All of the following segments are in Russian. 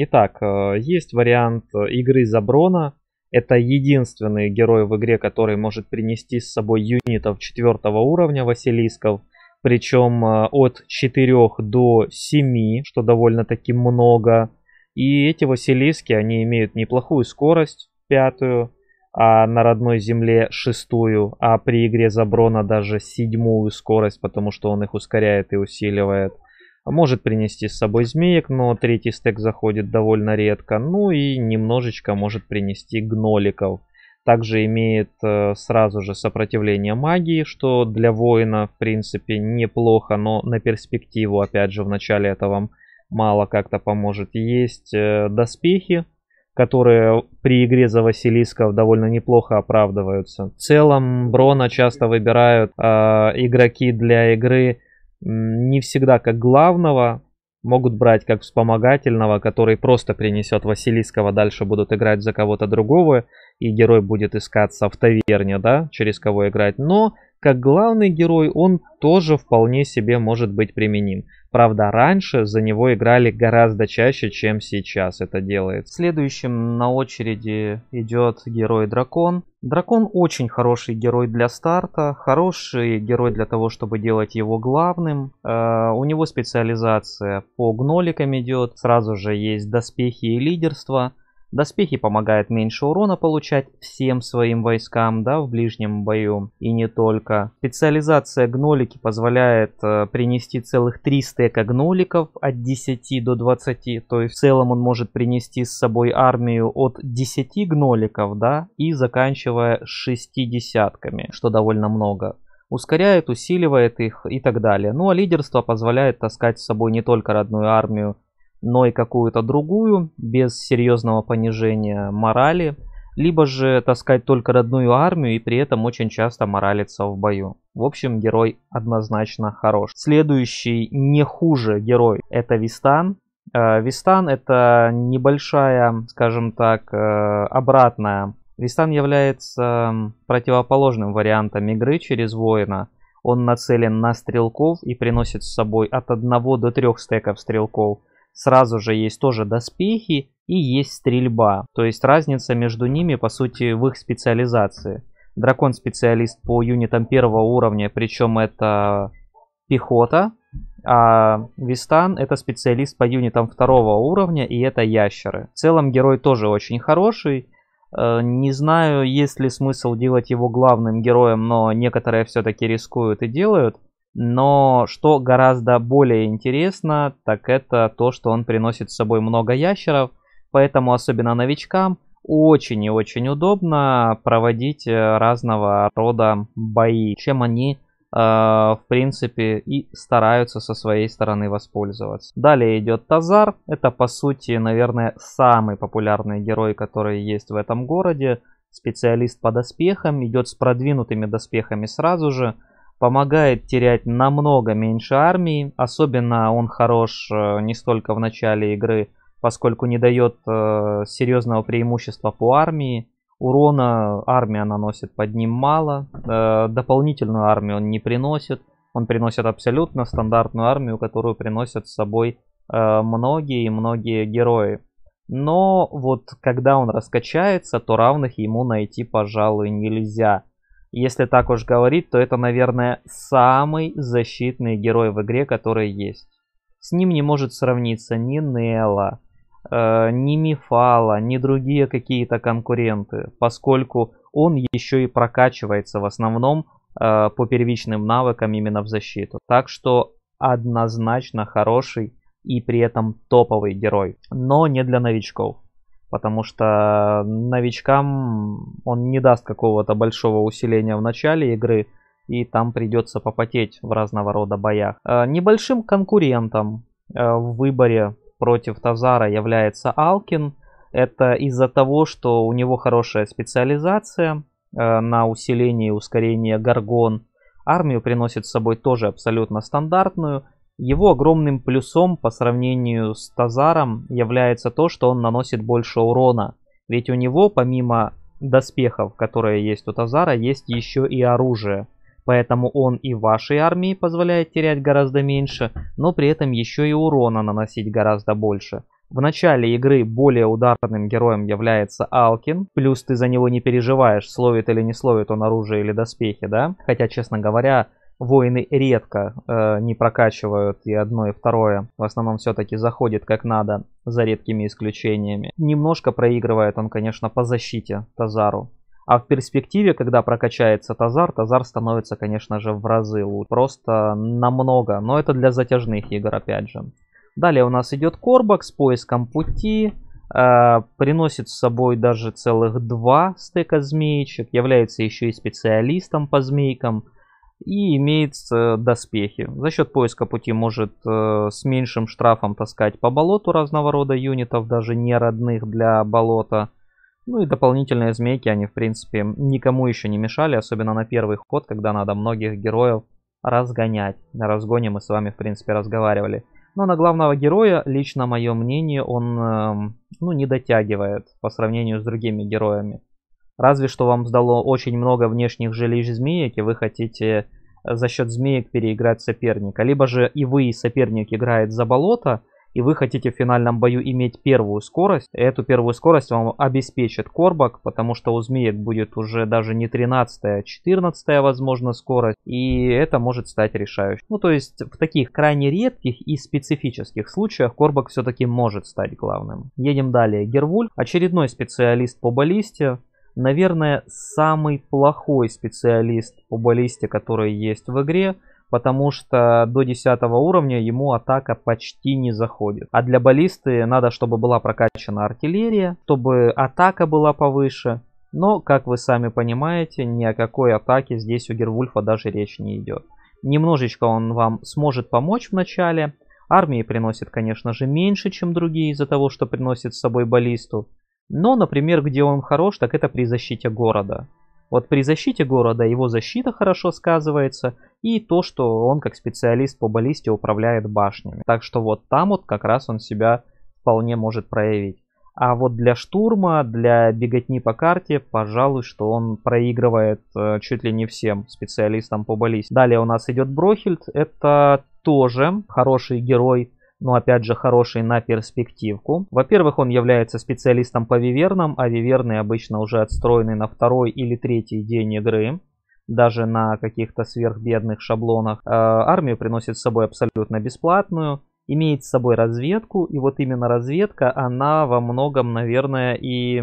Итак, э, есть вариант э, игры за Брона. Это единственный герой в игре, который может принести с собой юнитов 4 уровня Василисков. Причем э, от 4 до 7, что довольно-таки много. И эти Василиски, они имеют неплохую скорость, пятую, а на родной земле шестую, а при игре за Брона даже седьмую скорость, потому что он их ускоряет и усиливает – может принести с собой змеек, но третий стек заходит довольно редко. Ну и немножечко может принести гноликов. Также имеет э, сразу же сопротивление магии, что для воина в принципе неплохо, но на перспективу, опять же, в начале это вам мало как-то поможет. Есть э, доспехи, которые при игре за Василисков довольно неплохо оправдываются. В целом Брона часто выбирают э, игроки для игры не всегда как главного, могут брать как вспомогательного, который просто принесет Василийского дальше будут играть за кого-то другого и герой будет искаться в таверне, да, через кого играть. Но как главный герой он тоже вполне себе может быть применим. Правда, раньше за него играли гораздо чаще, чем сейчас это делает. Следующим на очереди идет герой-дракон. Дракон очень хороший герой для старта, хороший герой для того, чтобы делать его главным. Э, у него специализация по гноликам идет, сразу же есть доспехи и лидерство – Доспехи помогают меньше урона получать всем своим войскам, да, в ближнем бою и не только. Специализация гнолики позволяет э, принести целых 3 стека гноликов от 10 до 20, то есть в целом он может принести с собой армию от 10 гноликов, да, и заканчивая 60 что довольно много ускоряет, усиливает их и так далее. Ну а лидерство позволяет таскать с собой не только родную армию но и какую-то другую, без серьезного понижения морали, либо же таскать только родную армию и при этом очень часто моралиться в бою. В общем, герой однозначно хорош. Следующий не хуже герой это Вистан. Э, Вистан это небольшая, скажем так, э, обратная. Вистан является противоположным вариантом игры через воина. Он нацелен на стрелков и приносит с собой от 1 до 3 стеков стрелков – сразу же есть тоже доспехи и есть стрельба. То есть разница между ними, по сути, в их специализации. Дракон специалист по юнитам первого уровня, причем это пехота, а Вистан это специалист по юнитам второго уровня, и это ящеры. В целом герой тоже очень хороший. Э, не знаю, есть ли смысл делать его главным героем, но некоторые все-таки рискуют и делают. Но что гораздо более интересно, так это то, что он приносит с собой много ящеров, поэтому особенно новичкам очень и очень удобно проводить э, разного рода бои, чем они э, в принципе, и стараются со своей стороны воспользоваться. Далее идет Тазар. Это, по сути, наверное, самый популярный герой, который есть в этом городе. Специалист по доспехам. Идет с продвинутыми доспехами сразу же помогает терять намного меньше армии. Особенно он хорош э, не столько в начале игры, поскольку не дает э, серьезного преимущества по армии. Урона армия наносит под ним мало. Э, дополнительную армию он не приносит. Он приносит абсолютно стандартную армию, которую приносят с собой многие и многие герои. Но вот когда он раскачается, то равных ему найти, пожалуй, нельзя. Если так уж говорить, то это, наверное, самый защитный герой в игре, который есть. С ним не может сравниться ни Нелла, э, ни Мифала, ни другие какие-то конкуренты, поскольку он еще и прокачивается в основном э, по первичным навыкам именно в защиту. Так что однозначно хороший и при этом топовый герой, но не для новичков потому что новичкам он не даст какого-то большого усиления в начале игры, и там придется попотеть в разного рода боях. Э, небольшим конкурентом э, в выборе против Тазара является Алкин. Это из-за того, что у него хорошая специализация э, на усиление и ускорение Гаргон. Армию приносит с собой тоже абсолютно стандартную – его огромным плюсом по сравнению с Тазаром является то, что он наносит больше урона. Ведь у него, помимо доспехов, которые есть у Тазара, есть еще и оружие. Поэтому он и вашей армии позволяет терять гораздо меньше, но при этом еще и урона наносить гораздо больше. В начале игры более ударным героем является Алкин, плюс ты за него не переживаешь, словит или не словит он оружие или доспехи, да? Хотя, честно говоря, воины редко э, не прокачивают и одно, и второе. В основном все-таки заходит как надо, за редкими исключениями. Немножко проигрывает он, конечно, по защите Тазару. А в перспективе, когда прокачается Тазар, Тазар становится, конечно же, в разы лучше. Просто намного, но это для затяжных игр, опять же. Далее у нас идет Корбак с поиском пути. Э, приносит с собой даже целых два стека змеечек. Является еще и специалистом по змейкам и имеет э, доспехи. За счет поиска пути может э, с меньшим штрафом таскать по болоту разного рода юнитов, даже не родных для болота. Ну и дополнительные змейки, они в принципе никому еще не мешали, особенно на первый ход, когда надо многих героев разгонять. На разгоне мы с вами в принципе разговаривали. Но на главного героя, лично мое мнение, он эм, ну, не дотягивает по сравнению с другими героями. Разве что вам сдало очень много внешних жилищ змеек, и вы хотите э, за счет змеек переиграть соперника. Либо же и вы, и соперник играет за болото, и вы хотите в финальном бою иметь первую скорость. Эту первую скорость вам обеспечит Корбак, потому что у змеек будет уже даже не 13, а 14, возможно, скорость. И это может стать решающим. Ну, то есть в таких крайне редких и специфических случаях Корбак все-таки может стать главным. Едем далее. Гервуль, очередной специалист по баллисте наверное, самый плохой специалист по баллисте, который есть в игре, потому что до 10 уровня ему атака почти не заходит. А для баллисты надо, чтобы была прокачана артиллерия, чтобы атака была повыше. Но, как вы сами понимаете, ни о какой атаке здесь у Гервульфа даже речь не идет. Немножечко он вам сможет помочь в начале. Армии приносит, конечно же, меньше, чем другие из-за того, что приносит с собой баллисту. Но, например, где он хорош, так это при защите города. Вот при защите города его защита хорошо сказывается, и то, что он как специалист по баллисте управляет башнями. Так что вот там вот как раз он себя вполне может проявить. А вот для штурма, для беготни по карте, пожалуй, что он проигрывает э, чуть ли не всем специалистам по баллисте. Далее у нас идет Брохильд. Это тоже хороший герой но опять же хороший на перспективку. Во-первых, он является специалистом по вивернам, а виверны обычно уже отстроены на второй или третий день игры даже на каких-то сверхбедных шаблонах. Э, армию приносит с собой абсолютно бесплатную, имеет с собой разведку, и вот именно разведка, она во многом, наверное, и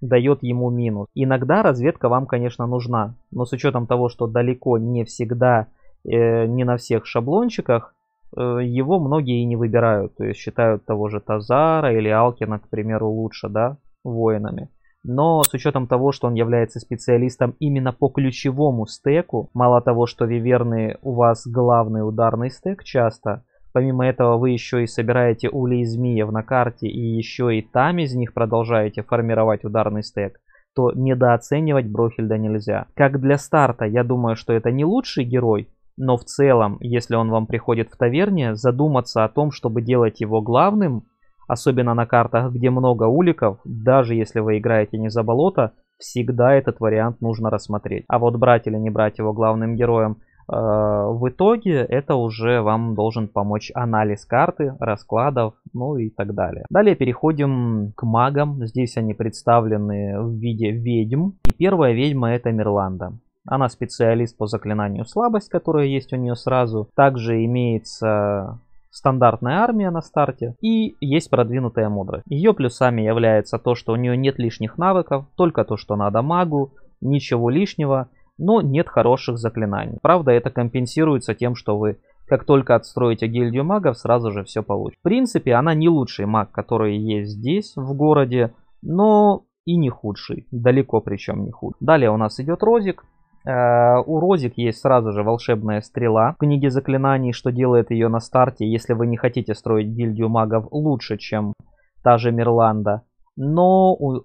дает ему минус. Иногда разведка вам, конечно, нужна, но с учетом того, что далеко не всегда, э, не на всех шаблончиках, Э, его многие и не выбирают. То есть считают того же Тазара или Алкина, к примеру, лучше, да, воинами. Но с учетом того, что он является специалистом именно по ключевому стеку, мало того, что виверны у вас главный ударный стек часто, помимо этого вы еще и собираете ули улей змеев на карте и еще и там из них продолжаете формировать ударный стек, то недооценивать Брохильда нельзя. Как для старта, я думаю, что это не лучший герой, но в целом, если он вам приходит в таверне, задуматься о том, чтобы делать его главным, особенно на картах, где много уликов, даже если вы играете не за болото, всегда этот вариант нужно рассмотреть. А вот брать или не брать его главным героем э, в итоге, это уже вам должен помочь анализ карты, раскладов, ну и так далее. Далее переходим к магам. Здесь они представлены в виде ведьм. И первая ведьма это Мерланда. Она специалист по заклинанию слабость, которая есть у нее сразу. Также имеется стандартная армия на старте и есть продвинутая мудрость. Ее плюсами является то, что у нее нет лишних навыков, только то, что надо магу, ничего лишнего, но нет хороших заклинаний. Правда, это компенсируется тем, что вы как только отстроите гильдию магов, сразу же все получите. В принципе, она не лучший маг, который есть здесь, в городе, но и не худший. Далеко причем не худший. Далее у нас идет Розик. Э, у Розик есть сразу же волшебная стрела в книге заклинаний, что делает ее на старте, если вы не хотите строить гильдию магов лучше, чем та же Мерланда. Но э,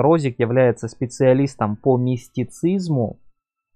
Розик является специалистом по мистицизму,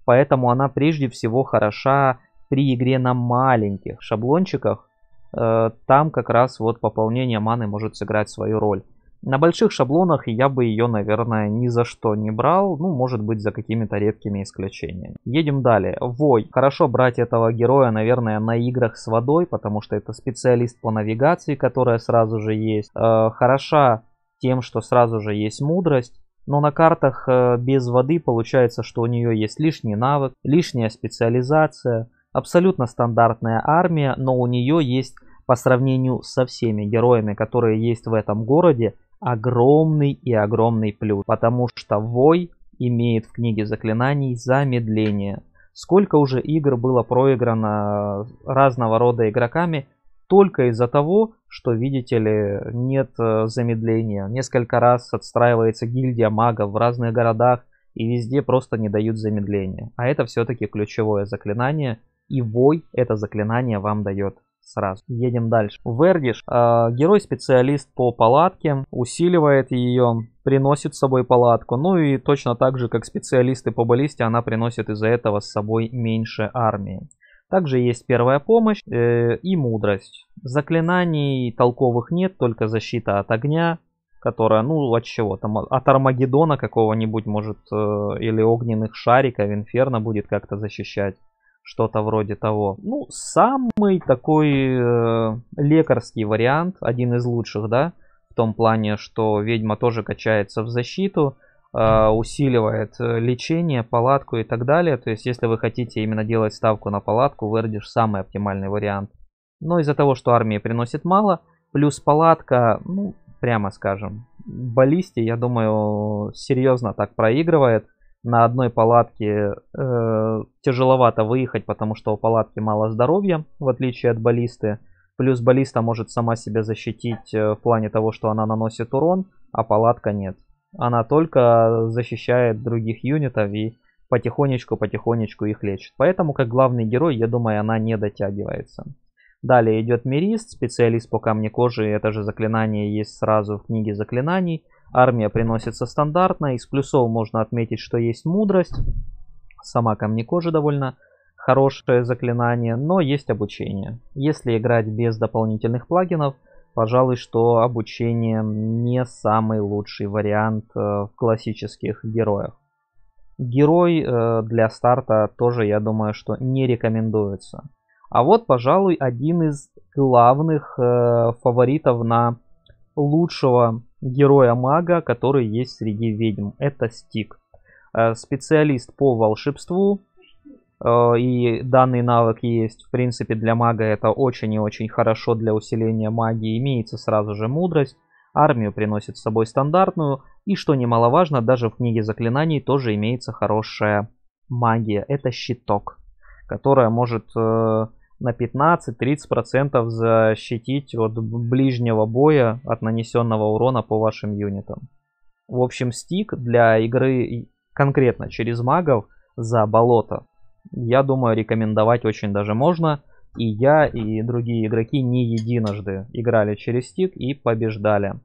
поэтому она прежде всего хороша при игре на маленьких шаблончиках. Э, там как раз вот пополнение маны может сыграть свою роль. На больших шаблонах я бы ее, наверное, ни за что не брал, ну, может быть, за какими-то редкими исключениями. Едем далее. Вой. Хорошо брать этого героя, наверное, на играх с водой, потому что это специалист по навигации, которая сразу же есть. Э, хороша тем, что сразу же есть мудрость. Но на картах э, без воды получается, что у нее есть лишний навык, лишняя специализация, абсолютно стандартная армия, но у нее есть по сравнению со всеми героями, которые есть в этом городе, огромный и огромный плюс, потому что вой имеет в книге заклинаний замедление. Сколько уже игр было проиграно э, разного рода игроками только из-за того, что, видите ли, нет э, замедления. Несколько раз отстраивается гильдия магов в разных городах, и везде просто не дают замедления. А это все-таки ключевое заклинание, и вой это заклинание вам дает сразу. Едем дальше. Вердиш. Э, Герой-специалист по палатке, усиливает ее, приносит с собой палатку. Ну и точно так же, как специалисты по баллисте, она приносит из-за этого с собой меньше армии. Также есть первая помощь э, и мудрость. Заклинаний толковых нет, только защита от огня, которая, ну, от чего там, от Армагеддона какого-нибудь, может, э, или огненных шариков, Инферно будет как-то защищать что-то вроде того. Ну, самый такой э, лекарский вариант, один из лучших, да, в том плане, что ведьма тоже качается в защиту, э, усиливает э, лечение, палатку и так далее. То есть, если вы хотите именно делать ставку на палатку, Вердиш самый оптимальный вариант. Но из-за того, что армии приносит мало, плюс палатка, ну, прямо скажем, баллисте, я думаю, серьезно так проигрывает – на одной палатке э, тяжеловато выехать, потому что у палатки мало здоровья, в отличие от баллисты. Плюс баллиста может сама себя защитить э, в плане того, что она наносит урон, а палатка нет. Она только защищает других юнитов и потихонечку-потихонечку их лечит. Поэтому, как главный герой, я думаю, она не дотягивается. Далее идет Мирист, специалист по камне кожи. Это же заклинание есть сразу в книге заклинаний. Армия приносится стандартно. Из плюсов можно отметить, что есть мудрость. Сама камни кожи довольно хорошее заклинание, но есть обучение. Если играть без дополнительных плагинов, пожалуй, что обучение не самый лучший вариант э, в классических героях. Герой э, для старта тоже, я думаю, что не рекомендуется. А вот, пожалуй, один из главных э, фаворитов на лучшего героя-мага, который есть среди ведьм. Это Стик. Э, специалист по волшебству. Э, и данный навык есть, в принципе, для мага это очень и очень хорошо для усиления магии. Имеется сразу же мудрость. Армию приносит с собой стандартную. И что немаловажно, даже в книге заклинаний тоже имеется хорошая магия. Это щиток, которая может э, на 15-30% защитить от ближнего боя от нанесенного урона по вашим юнитам. В общем, стик для игры конкретно через магов за болото, я думаю, рекомендовать очень даже можно. И я, и другие игроки не единожды играли через стик и побеждали.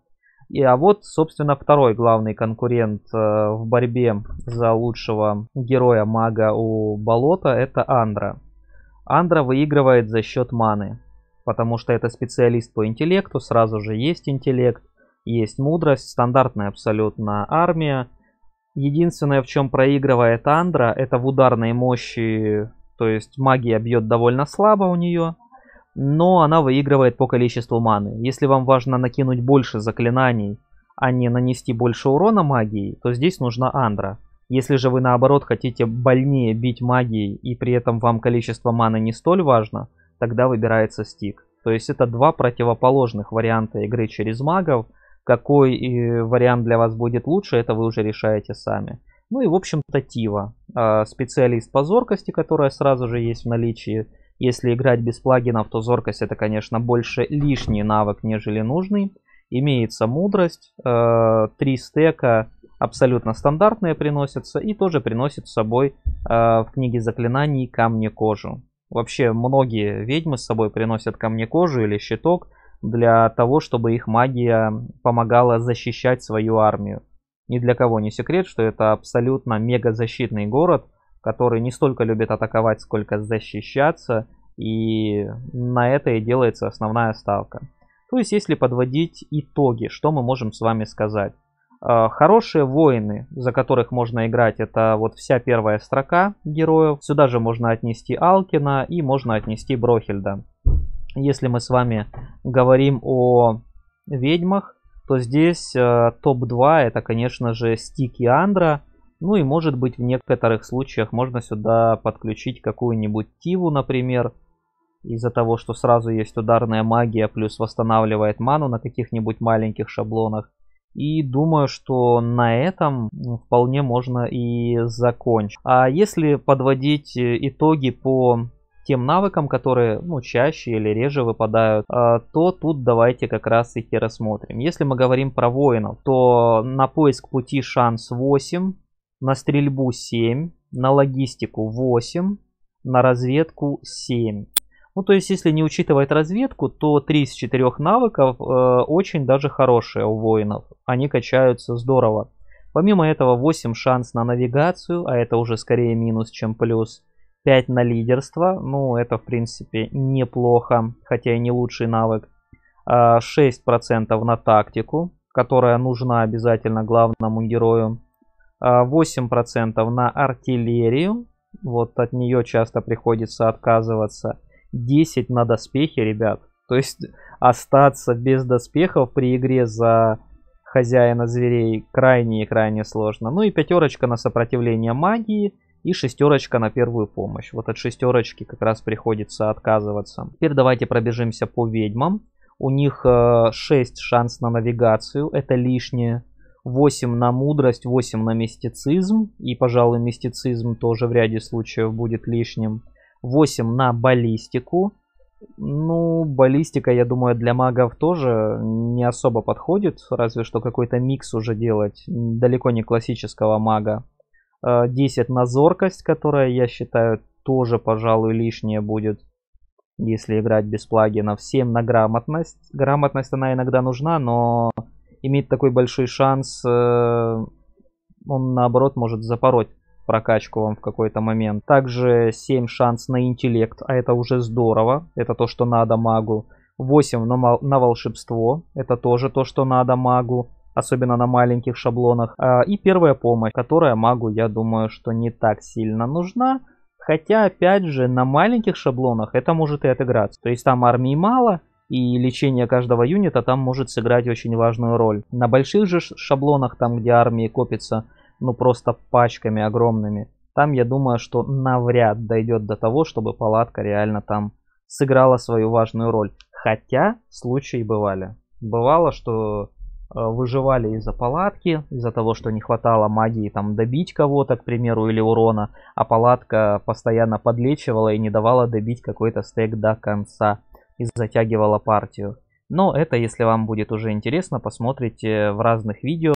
И, а вот, собственно, второй главный конкурент э, в борьбе за лучшего героя мага у болота это Андра. Андра выигрывает за счет маны, потому что это специалист по интеллекту, сразу же есть интеллект, есть мудрость, стандартная абсолютно армия. Единственное, в чем проигрывает Андра, это в ударной мощи, то есть магия бьет довольно слабо у нее, но она выигрывает по количеству маны. Если вам важно накинуть больше заклинаний, а не нанести больше урона магии, то здесь нужна Андра. Если же вы наоборот хотите больнее бить магией и при этом вам количество маны не столь важно, тогда выбирается стик. То есть это два противоположных варианта игры через магов. Какой э, вариант для вас будет лучше, это вы уже решаете сами. Ну и в общем-то Тива, а, специалист по зоркости, которая сразу же есть в наличии. Если играть без плагинов, то зоркость это, конечно, больше лишний навык, нежели нужный. Имеется мудрость, э, три стека, абсолютно стандартные приносятся и тоже приносят с собой э, в книге заклинаний камни кожу. Вообще многие ведьмы с собой приносят камни кожу или щиток для того, чтобы их магия помогала защищать свою армию. Ни для кого не секрет, что это абсолютно мега защитный город, который не столько любит атаковать, сколько защищаться, и на это и делается основная ставка. То есть, если подводить итоги, что мы можем с вами сказать? Э, хорошие воины, за которых можно играть, это вот вся первая строка героев. Сюда же можно отнести Алкина и можно отнести Брохельда. Если мы с вами говорим о ведьмах, то здесь э, топ-2 это, конечно же, Стик и Андра. Ну и, может быть, в некоторых случаях можно сюда подключить какую-нибудь Тиву, например. Из-за того, что сразу есть ударная магия, плюс восстанавливает ману на каких-нибудь маленьких шаблонах. И думаю, что на этом вполне можно и закончить. А если подводить э, итоги по тем навыкам, которые ну, чаще или реже выпадают, а, то тут давайте как раз их и рассмотрим. Если мы говорим про воинов, то на поиск пути шанс 8, на стрельбу 7, на логистику 8, на разведку 7. Ну, то есть, если не учитывать разведку, то 3 из 4 навыков э, очень даже хорошие у воинов. Они качаются здорово. Помимо этого 8 шанс на навигацию, а это уже скорее минус, чем плюс. 5 на лидерство, ну это в принципе неплохо, хотя и не лучший навык. 6% э, на тактику, которая нужна обязательно главному герою. 8% э, на артиллерию, вот от нее часто приходится отказываться. 10 на доспехе, ребят. То есть остаться без доспехов при игре за хозяина зверей крайне и крайне сложно. Ну и пятерочка на сопротивление магии и шестерочка на первую помощь. Вот от шестерочки как раз приходится отказываться. Теперь давайте пробежимся по ведьмам. У них 6 э, шанс на навигацию, это лишнее. 8 на мудрость, 8 на мистицизм. И, пожалуй, мистицизм тоже в ряде случаев будет лишним. 8 на баллистику. Ну, баллистика, я думаю, для магов тоже не особо подходит, разве что какой-то микс уже делать, далеко не классического мага. 10 э, на зоркость, которая, я считаю, тоже, пожалуй, лишняя будет, если играть без плагинов. 7 на грамотность. Грамотность, она иногда нужна, но иметь такой большой шанс, э, он, наоборот, может запороть прокачку вам в какой-то момент. Также 7 шанс на интеллект, а это уже здорово. Это то, что надо магу. 8 на, на волшебство, это тоже то, что надо магу особенно на маленьких шаблонах. А, и первая помощь, которая магу, я думаю, что не так сильно нужна. Хотя, опять же, на маленьких шаблонах это может и отыграться. То есть там армии мало, и лечение каждого юнита там может сыграть очень важную роль. На больших же шаблонах, там где армии копится ну просто пачками огромными. Там, я думаю, что навряд дойдет до того, чтобы палатка реально там сыграла свою важную роль. Хотя случаи бывали. Бывало, что э, выживали из-за палатки, из-за того, что не хватало магии там добить кого-то, к примеру, или урона, а палатка постоянно подлечивала и не давала добить какой-то стек до конца и затягивала партию. Но это, если вам будет уже интересно, посмотрите в разных видео.